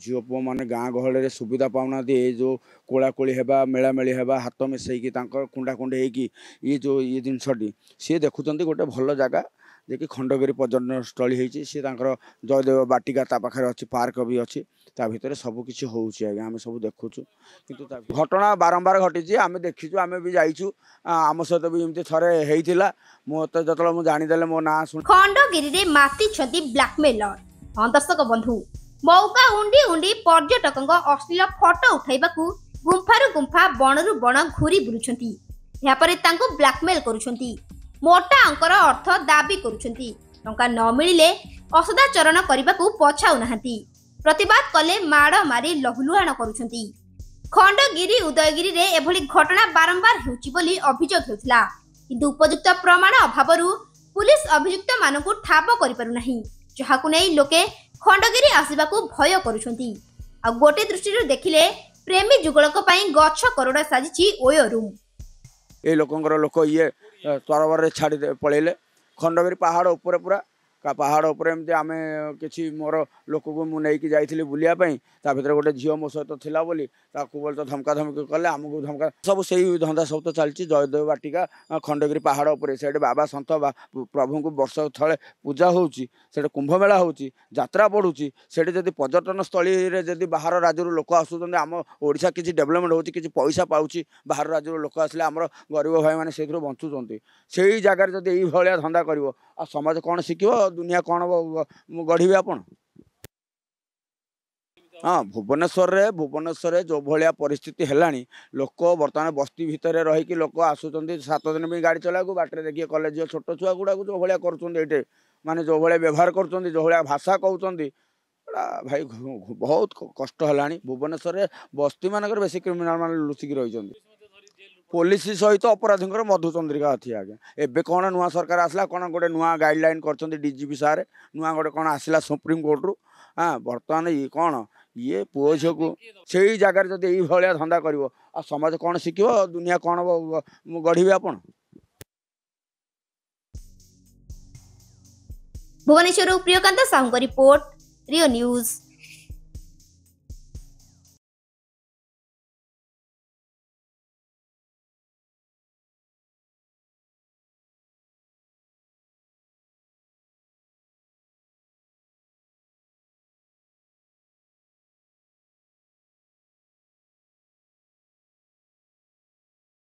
ଝିଅ ପୁଅମାନେ ଗାଁ ଗହଳିରେ ସୁବିଧା ପାଉନାହାନ୍ତି ଏ ଯେଉଁ କୋଳାକୋଳି ହେବା ମେଳାମେଳି ହେବା ହାତ ମିଶାଇକି ତାଙ୍କର କୁଣ୍ଡା କୁଣ୍ଡି ହେଇକି ଇଏ ଯେଉଁ ଇଏ ଜିନିଷଟି ସିଏ ଦେଖୁଛନ୍ତି ଗୋଟେ ଭଲ ଜାଗା ଯେ କି ଖଣ୍ଡଗିରି ପର୍ଯ୍ୟଟନସ୍ଥଳୀ ହେଇଛି ସିଏ ତାଙ୍କର ଜୟଦେବ ବାଟିକା ତା ପାଖରେ ଅଛି ପାର୍କ ବି ଅଛି ତା ଭିତରେ ସବୁ କିଛି ହେଉଛି ଆଜ୍ଞା ଆମେ ସବୁ ଦେଖୁଛୁ କିନ୍ତୁ ତା ଘଟଣା ବାରମ୍ବାର ଘଟିଛି ଆମେ ଦେଖିଛୁ ଆମେ ବି ଯାଇଛୁ ଆମ ସହିତ ବି ଏମିତି ଥରେ ହେଇଥିଲା ମୋତେ ଯେତେବେଳେ ମୁଁ ଜାଣିଦେଲେ ମୋ ନାଁ ଶୁଣି ଖଣ୍ଡଗିରିରେ ମାତିଛନ୍ତି ବ୍ଲାକମେଲର ହଁ ଦର୍ଶକ ବନ୍ଧୁ ମଉକା ଉଣ୍ଡି ଉଣ୍ଡି ପର୍ଯ୍ୟଟକଙ୍କ ଅଶ୍ଳୀଳ ଫଟୋ ଉଠାଇବାକୁ ଗୁମ୍ଫାରୁ ଗୁମ୍ଫା ବଣରୁ ବଣ ଘୁରି ବୁଲୁଛନ୍ତି ଏହାପରେ ତାଙ୍କୁ ବ୍ଲାକମେଲ୍ କରୁଛନ୍ତି ମୋଟା ଅଙ୍କର ଅର୍ଥ ଦାବି କରୁଛନ୍ତି ଟଙ୍କା ନ ମିଳିଲେ ଅସଦାଚରଣ କରିବାକୁ ପଛାଉ ନାହାନ୍ତି ପ୍ରତିବାଦ କଲେ ମାଡ଼ ମାରି ଲହୁଲୁହାଣ କରୁଛନ୍ତି ଖଣ୍ଡଗିରି ଉଦୟଗିରିରେ ଏଭଳି ଘଟଣା ବାରମ୍ବାର ହେଉଛି ବୋଲି ଅଭିଯୋଗ ହେଉଥିଲା କିନ୍ତୁ ଉପଯୁକ୍ତ ପ୍ରମାଣ ଅଭାବରୁ ପୁଲିସ ଅଭିଯୁକ୍ତମାନଙ୍କୁ ଠାବ କରିପାରୁନାହିଁ ଯାହାକୁ ନେଇ ଲୋକେ ଖଣ୍ଡଗିରି ଆସିବାକୁ ଭୟ କରୁଛନ୍ତି ଆଉ ଗୋଟେ ଦୃଷ୍ଟିରୁ ଦେଖିଲେ ପ୍ରେମୀ ଯୁଗଳଙ୍କ ପାଇଁ ଗଛ କରୋଡ଼ ସାଜିଛି ଓୟୋ ରୁମ୍ ଏ ଲୋକଙ୍କର ଲୋକ ଇଏ ତରବରରେ ଛାଡ଼ି ପଳେଇଲେ ଖଣ୍ଡଗିରି ପାହାଡ଼ ଉପରେ ପୁରା କା ପାହାଡ଼ ଉପରେ ଏମିତି ଆମେ କିଛି ମୋର ଲୋକକୁ ମୁଁ ନେଇକି ଯାଇଥିଲି ବୁଲିବା ପାଇଁ ତା ଭିତରେ ଗୋଟେ ଝିଅ ମୋ ସହିତ ଥିଲା ବୋଲି ତାକୁ ବୋଲି ତ ଧମକା ଧମକି କଲେ ଆମକୁ ଧମକା ସବୁ ସେଇ ଧନ୍ଦା ସବୁ ତ ଚାଲିଛି ଜୟଦେବ ବାଟିକା ଖଣ୍ଡଗିରି ପାହାଡ଼ ଉପରେ ସେଇଠି ବାବା ସନ୍ଥ ପ୍ରଭୁଙ୍କୁ ବର୍ଷ ଥଳେ ପୂଜା ହେଉଛି ସେଠି କୁମ୍ଭମେଳା ହେଉଛି ଯାତ୍ରା ପଡ଼ୁଛି ସେଠି ଯଦି ପର୍ଯ୍ୟଟନସ୍ଥଳୀରେ ଯଦି ବାହାର ରାଜ୍ୟରୁ ଲୋକ ଆସୁଛନ୍ତି ଆମ ଓଡ଼ିଶା କିଛି ଡେଭଲପମେଣ୍ଟ ହେଉଛି କିଛି ପଇସା ପାଉଛି ବାହାର ରାଜ୍ୟରୁ ଲୋକ ଆସିଲେ ଆମର ଗରିବ ଭାଇମାନେ ସେଇଥିରୁ ବଞ୍ଚୁଛନ୍ତି ସେଇ ଜାଗାରେ ଯଦି ଏଇଭଳିଆ ଧନ୍ଦା କରିବ ଆଉ ସମାଜ କ'ଣ ଶିଖିବ ଦୁନିଆ କ'ଣ ଗଢ଼ିବେ ଆପଣ ହଁ ଭୁବନେଶ୍ୱରରେ ଭୁବନେଶ୍ୱରରେ ଯେଉଁ ଭଳିଆ ପରିସ୍ଥିତି ହେଲାଣି ଲୋକ ବର୍ତ୍ତମାନ ବସ୍ତି ଭିତରେ ରହିକି ଲୋକ ଆସୁଛନ୍ତି ସାତ ଦିନ ପାଇଁ ଗାଡ଼ି ଚଲାଇବାକୁ ବାଟରେ ଦେଖିବେ କଲେଜ ଝିଅ ଛୋଟ ଛୁଆଗୁଡ଼ାକୁ ଯେଉଁ ଭଳିଆ କରୁଛନ୍ତି ଏଇଠି ମାନେ ଯେଉଁ ଭଳିଆ ବ୍ୟବହାର କରୁଛନ୍ତି ଯେଉଁ ଭଳିଆ ଭାଷା କହୁଛନ୍ତି ଭାଇ ବହୁତ କଷ୍ଟ ହେଲାଣି ଭୁବନେଶ୍ୱରରେ ବସ୍ତିମାନଙ୍କରେ ବେଶୀ କ୍ରିମିନାଲ୍ ମାନେ ଲୁଚିକି ରହିଛନ୍ତି ପୋଲିସ ସହିତ ଅପରାଧୀଙ୍କର ମଧୁଚନ୍ଦ୍ରିକା ଅଛି ଆଜ୍ଞା ଏବେ କ'ଣ ନୂଆ ସରକାର ଆସିଲା କ'ଣ ଗୋଟେ ନୂଆ ଗାଇଡ଼ଲାଇନ୍ କରିଛନ୍ତି ଡି ଜି ପି ସାର୍ ନୂଆ ଗୋଟେ କ'ଣ ଆସିଲା ସୁପ୍ରିମକୋର୍ଟରୁ ହଁ ବର୍ତ୍ତମାନ ଇଏ କ'ଣ ଇଏ ପୁଅ ଝିଅକୁ ସେଇ ଜାଗାରେ ଯଦି ଏଇଭଳିଆ ଧନ୍ଦା କରିବ ଆଉ ସମାଜ କ'ଣ ଶିଖିବ ଦୁନିଆ କ'ଣ ଗଢ଼ିବେ ଆପଣ ଭୁବନେଶ୍ୱରରୁ ପ୍ରିୟକାନ୍ତ ସାହୁଙ୍କ ରିପୋର୍ଟ ରିଓ ନ୍ୟୁଜ୍